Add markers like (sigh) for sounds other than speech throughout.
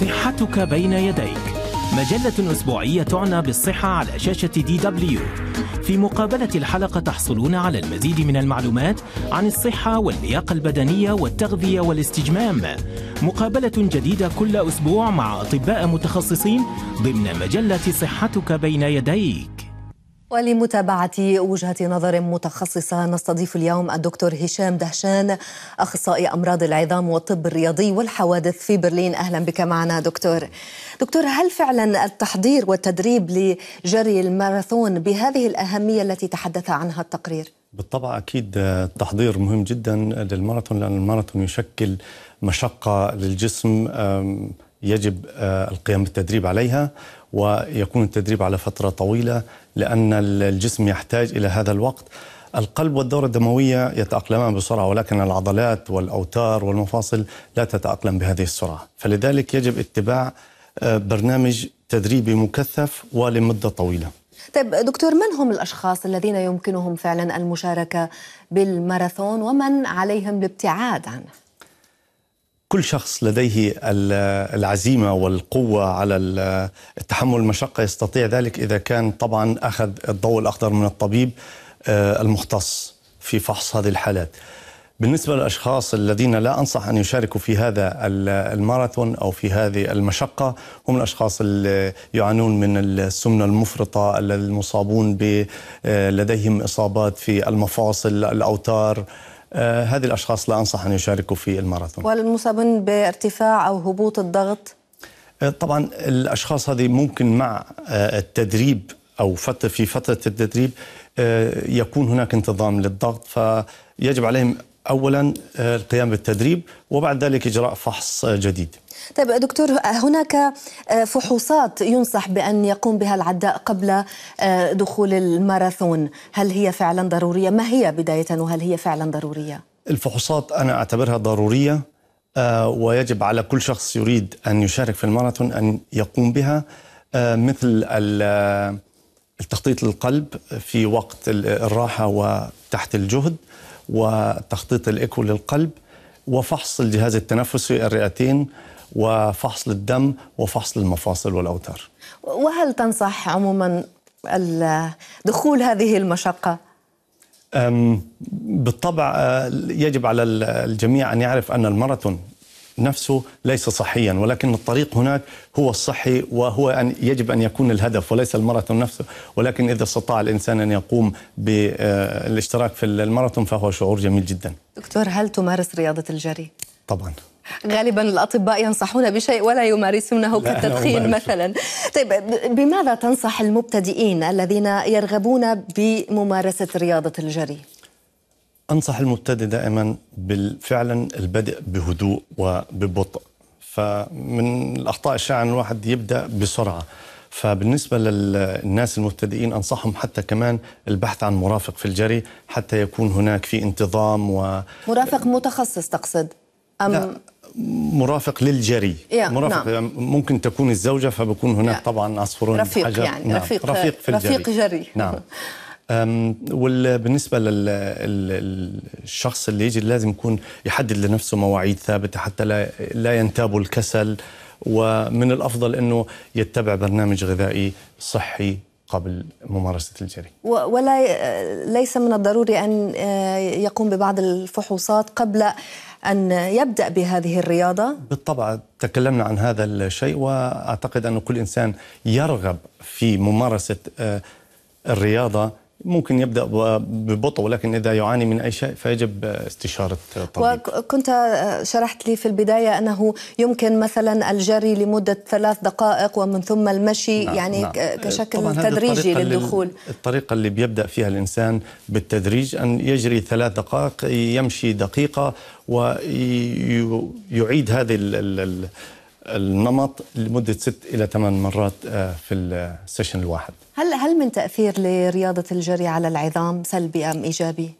صحتك بين يديك مجلة أسبوعية تعنى بالصحة على شاشة دي دبليو في مقابلة الحلقة تحصلون على المزيد من المعلومات عن الصحة واللياقة البدنية والتغذية والاستجمام مقابلة جديدة كل أسبوع مع أطباء متخصصين ضمن مجلة صحتك بين يديك ولمتابعة وجهة نظر متخصصة نستضيف اليوم الدكتور هشام دهشان أخصائي أمراض العظام والطب الرياضي والحوادث في برلين أهلا بك معنا دكتور دكتور هل فعلا التحضير والتدريب لجري الماراثون بهذه الأهمية التي تحدث عنها التقرير؟ بالطبع أكيد التحضير مهم جدا للماراثون لأن الماراثون يشكل مشقة للجسم يجب آه، القيام بالتدريب عليها ويكون التدريب على فترة طويلة لأن الجسم يحتاج إلى هذا الوقت القلب والدورة الدموية يتأقلمان بسرعة ولكن العضلات والأوتار والمفاصل لا تتأقلم بهذه السرعة فلذلك يجب اتباع آه، برنامج تدريبي مكثف ولمدة طويلة طيب دكتور من هم الأشخاص الذين يمكنهم فعلا المشاركة بالماراثون ومن عليهم الابتعاد عنه؟ كل شخص لديه العزيمه والقوه على التحمل المشقه يستطيع ذلك اذا كان طبعا اخذ الضوء الاخضر من الطبيب آه، المختص في فحص هذه الحالات. بالنسبه للاشخاص الذين لا انصح ان يشاركوا في هذا الماراثون او في هذه المشقه هم الاشخاص اللي يعانون من السمنه المفرطه المصابون ب آه، لديهم اصابات في المفاصل الاوتار آه، هذه الاشخاص لا انصح ان يشاركوا في الماراثون والمصابون بارتفاع او هبوط الضغط آه، طبعا الاشخاص هذه ممكن مع آه، التدريب او فتره في فتره التدريب يكون هناك انتظام للضغط فيجب عليهم اولا آه، القيام بالتدريب وبعد ذلك اجراء فحص آه، جديد. طيب دكتور آه، هناك فحوصات ينصح بان يقوم بها العداء قبل دخول الماراثون، هل هي فعلا ضروريه؟ ما هي بدايه وهل هي فعلا ضروريه؟ الفحوصات انا اعتبرها ضروريه ويجب على كل شخص يريد ان يشارك في الماراثون ان يقوم بها مثل التخطيط للقلب في وقت الراحه وتحت الجهد. وتخطيط الإيكو للقلب وفحص الجهاز التنفسي الرئتين وفحص للدم وفحص للمفاصل والأوتار وهل تنصح عموما دخول هذه المشقة؟ بالطبع آه، يجب على الجميع أن يعرف أن الماراثون نفسه ليس صحيا ولكن الطريق هناك هو الصحي وهو أن يجب أن يكون الهدف وليس الماراثون نفسه ولكن إذا استطاع الإنسان أن يقوم بالاشتراك آه، في الماراثون فهو شعور جميل جدا دكتور هل تمارس رياضة الجري؟ طبعا غالبا الاطباء ينصحون بشيء ولا يمارسونه كالتدخين مثلا طيب بماذا تنصح المبتدئين الذين يرغبون بممارسه رياضه الجري أنصح المبتدئ دائما فعلا البدء بهدوء وببطء فمن الأخطاء الشائعة أن الواحد يبدأ بسرعة فبالنسبة للناس المبتدئين أنصحهم حتى كمان البحث عن مرافق في الجري حتى يكون هناك في انتظام و مرافق متخصص تقصد أم لا مرافق للجري yeah, مرافق نعم. ممكن تكون الزوجة فبكون هناك yeah. طبعا عصفورين رفيق حجر. يعني نعم. رفيق, رفيق في الجري رفيق جري نعم (laughs) وبالنسبه للشخص اللي يجي لازم يكون يحدد لنفسه مواعيد ثابته حتى لا لا ينتابه الكسل ومن الافضل انه يتبع برنامج غذائي صحي قبل ممارسة الجري ولا ليس من الضروري أن آه، يقوم ببعض الفحوصات قبل أن يبدأ بهذه الرياضة؟ بالطبع تكلمنا عن هذا الشيء وأعتقد أن كل إنسان يرغب في ممارسة آه، الرياضة ممكن يبدا ببطء ولكن اذا يعاني من اي شيء فيجب استشاره طبيب وكنت شرحت لي في البدايه انه يمكن مثلا الجري لمده ثلاث دقائق ومن ثم المشي نعم يعني نعم. كشكل تدريجي للدخول الطريقه اللي بيبدا فيها الانسان بالتدريج ان يجري ثلاث دقائق يمشي دقيقه ويعيد هذه ال ال النمط لمدة ست إلى ثمان مرات آه، في السيشن الواحد هل هل من تأثير لرياضة الجري على العظام سلبي أم إيجابي؟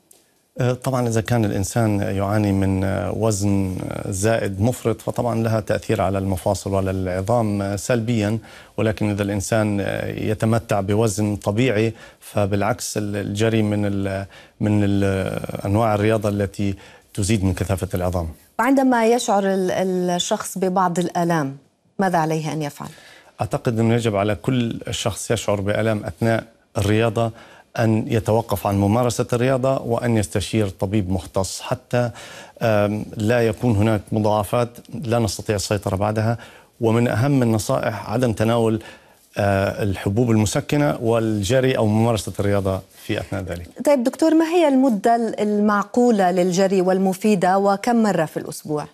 آه، طبعا إذا كان الإنسان يعاني من آه، وزن زائد مفرط فطبعا لها تأثير على المفاصل وعلى العظام سلبيا ولكن إذا الإنسان يتمتع بوزن طبيعي فبالعكس الجري من من أنواع الرياضة التي تزيد من كثافة العظام وعندما يشعر الشخص ببعض الآلام ماذا عليه أن يفعل؟ أعتقد أنه يجب على كل شخص يشعر بالام أثناء الرياضة أن يتوقف عن ممارسة الرياضة وأن يستشير طبيب مختص حتى لا يكون هناك مضاعفات لا نستطيع السيطرة بعدها ومن أهم النصائح عدم تناول آه، الحبوب المسكنه والجري او ممارسه الرياضه في اثناء ذلك. طيب دكتور ما هي المده المعقوله للجري والمفيده وكم مره في الاسبوع؟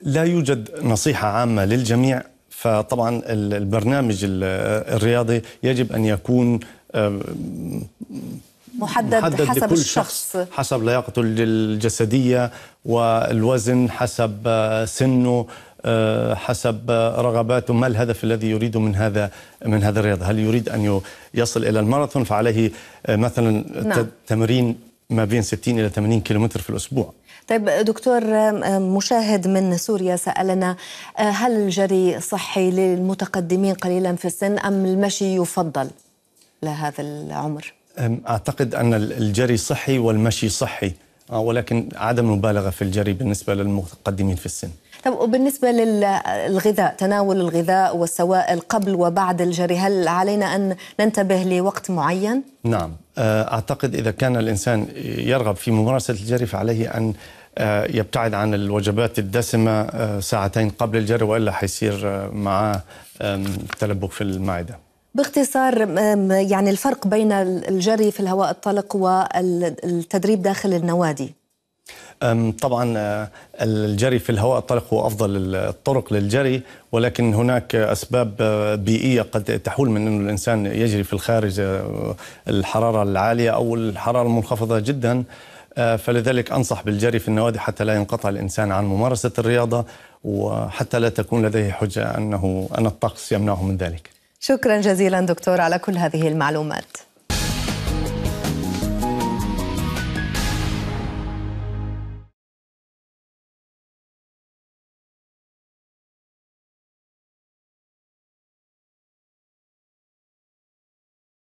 لا يوجد نصيحه عامه للجميع فطبعا البرنامج الرياضي يجب ان يكون محدد, محدد حسب لكل الشخص شخص حسب لياقته الجسديه والوزن حسب آه، سنه آه، حسب رغباته ما الهدف الذي يريده من هذا من هذا الرياضه هل يريد ان يصل الى الماراثون فعليه آه، مثلا نعم. تمرين ما بين 60 الى 80 كيلومتر في الاسبوع طيب دكتور آه، مشاهد من سوريا سألنا هل الجري صحي للمتقدمين قليلا في السن أم المشي يفضل لهذا العمر؟ أعتقد أن الجري صحي والمشي صحي ولكن عدم مبالغة في الجري بالنسبة للمتقدمين في السن طب وبالنسبة للغذاء تناول الغذاء والسوائل قبل وبعد الجري هل علينا أن ننتبه لوقت معين؟ نعم آه، أعتقد إذا كان الإنسان يرغب في ممارسة الجري فعليه أن آه، يبتعد عن الوجبات الدسمة آه، ساعتين قبل الجري وإلا حيصير معاه تلبك في المعدة باختصار يعني الفرق بين الجري في الهواء الطلق والتدريب داخل النوادي طبعا آه، الجري في الهواء الطلق هو افضل الطرق للجري ولكن هناك اسباب آه، بيئيه قد تحول من انه الانسان يجري في الخارج آه، الحراره العاليه او الحراره المنخفضه جدا فلذلك انصح بالجري في النوادي حتى لا ينقطع الانسان عن ممارسه الرياضه وحتى لا تكون لديه حجه انه ان الطقس يمنعه من ذلك. شكرا جزيلا دكتور على كل هذه المعلومات.